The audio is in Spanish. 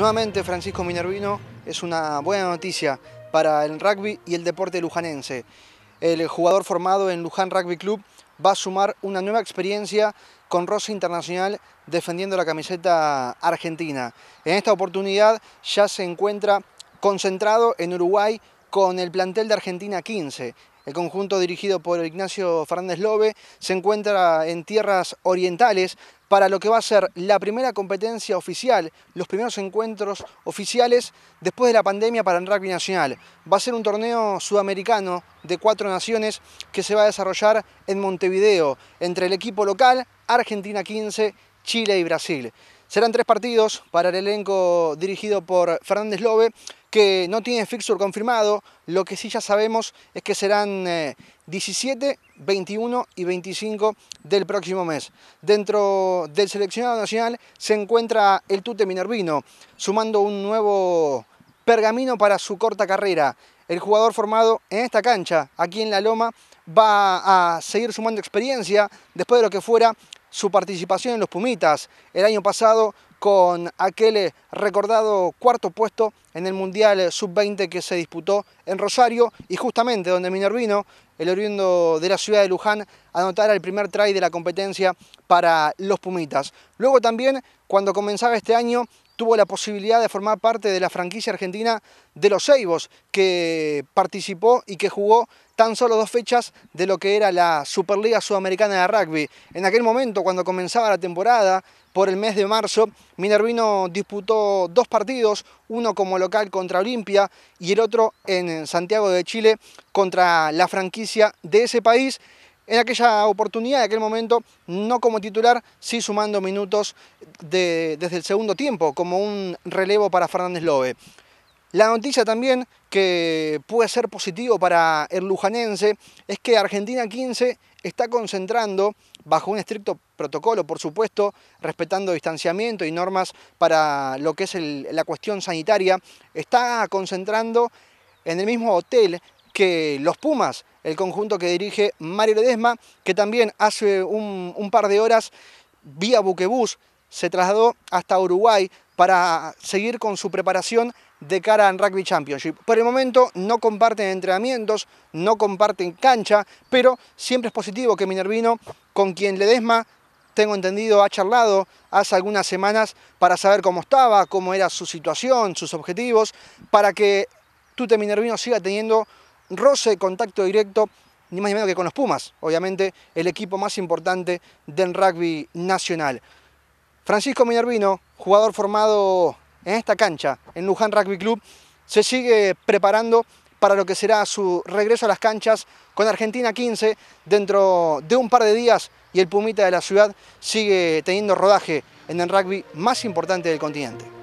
Nuevamente Francisco Minervino es una buena noticia para el rugby y el deporte lujanense. El jugador formado en Luján Rugby Club va a sumar una nueva experiencia con Rosa Internacional defendiendo la camiseta argentina. En esta oportunidad ya se encuentra concentrado en Uruguay con el plantel de Argentina 15. El conjunto dirigido por Ignacio Fernández Lobe se encuentra en tierras orientales para lo que va a ser la primera competencia oficial, los primeros encuentros oficiales después de la pandemia para el rugby nacional. Va a ser un torneo sudamericano de cuatro naciones que se va a desarrollar en Montevideo, entre el equipo local, Argentina 15, Chile y Brasil. Serán tres partidos para el elenco dirigido por Fernández Lobe, que no tiene fixture confirmado. Lo que sí ya sabemos es que serán 17, eh, 21 y 25 del próximo mes. Dentro del seleccionado nacional se encuentra el Tute Minervino, sumando un nuevo pergamino para su corta carrera el jugador formado en esta cancha, aquí en La Loma, va a seguir sumando experiencia después de lo que fuera su participación en los Pumitas el año pasado con aquel eh, recordado cuarto puesto en el Mundial Sub-20 que se disputó en Rosario y justamente donde Minervino, el oriundo de la ciudad de Luján, anotara el primer try de la competencia para los Pumitas. Luego también, cuando comenzaba este año, tuvo la posibilidad de formar parte de la franquicia argentina de los Seibos, que participó y que jugó tan solo dos fechas de lo que era la Superliga Sudamericana de Rugby. En aquel momento, cuando comenzaba la temporada, por el mes de marzo, Minervino disputó dos partidos, uno como local contra Olimpia y el otro en Santiago de Chile contra la franquicia de ese país en aquella oportunidad, en aquel momento, no como titular, sí sumando minutos desde el segundo tiempo, como un relevo para Fernández Lobe. La noticia también que puede ser positivo para el lujanense es que Argentina 15 está concentrando, bajo un estricto protocolo, por supuesto, respetando distanciamiento y normas para lo que es la cuestión sanitaria, está concentrando en el mismo hotel que los Pumas, el conjunto que dirige Mario Ledesma, que también hace un, par de horas vía buquebús se trasladó hasta Uruguay para seguir con su preparación de cara al Rugby Championship. Por el momento no comparten entrenamientos, no comparten cancha, pero siempre es positivo que Minervino, con quien Ledesma, tengo entendido, ha charlado hace algunas semanas para saber cómo estaba, cómo era su situación, sus objetivos, para que Tute Minervino siga teniendo roce, contacto directo, ni más ni menos que con los Pumas, obviamente el equipo más importante del rugby nacional. Francisco Minervino, jugador formado en esta cancha, en Luján Rugby Club, se sigue preparando para lo que será su regreso a las canchas con Argentina 15 dentro de un par de días y el Pumita de la ciudad sigue teniendo rodaje en el rugby más importante del continente.